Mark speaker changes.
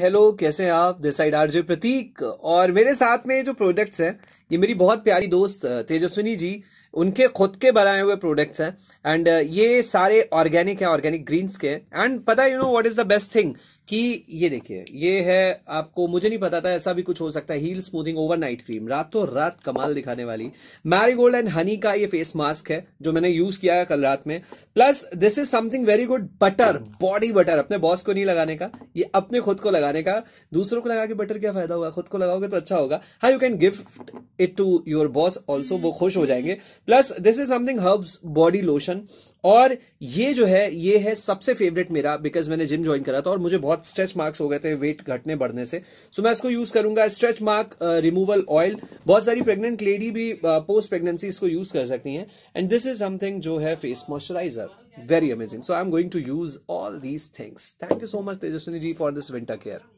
Speaker 1: hello कैसे हैं आप दिस साइड आरजे प्रतीक और मेरे साथ में जो प्रोडक्ट्स हैं ये मेरी बहुत प्यारी दोस्त तेजस्विनी जी उनके खुद के बनाए हुए प्रोडक्ट्स हैं एंड ये सारे ऑर्गेनिक हैं ऑर्गेनिक ग्रीन्स के हैं एंड पता you know what is the best thing कि ये देखिए ये है आपको मुझे नहीं पता था ऐसा भी कुछ हो सकता है हील स्मूथिंग ओवरनाइट क्रीम रातों रात कमाल दिखाने वाली मैरीगोल्ड एंड हनी का ये फेस मास्क है जो मैंने यूज किया है कल रात में plus this is something very good butter body butter अपने बॉस को नहीं लगाने का ये अपने खुद को लगाने का दूसरों को लगा के बटर क्या फायदा होगा खुद को लगाओगे तो अच्छा होगा hi you can gift it to your boss also वो खुश हो जाएंगे plus this is something herbs body lotion और ये जो है ये है सबसे फेवरेट मेरा बिकॉज मैंने जिम ज्वाइन करा था और मुझे बहुत स्ट्रेच मार्क्स हो गए थे वेट घटने बढ़ने से सो so, मैं इसको यूज करूंगा स्ट्रेच मार्क रिमूवल ऑयल बहुत सारी प्रेग्नेंट लेडी भी पोस्ट uh, प्रेगनेंसी इसको यूज कर सकती हैं एंड दिस इज समथिंग जो है face moisturiser very amazing so I am going to use all these things thank you so much Tejaswini ji for this winter care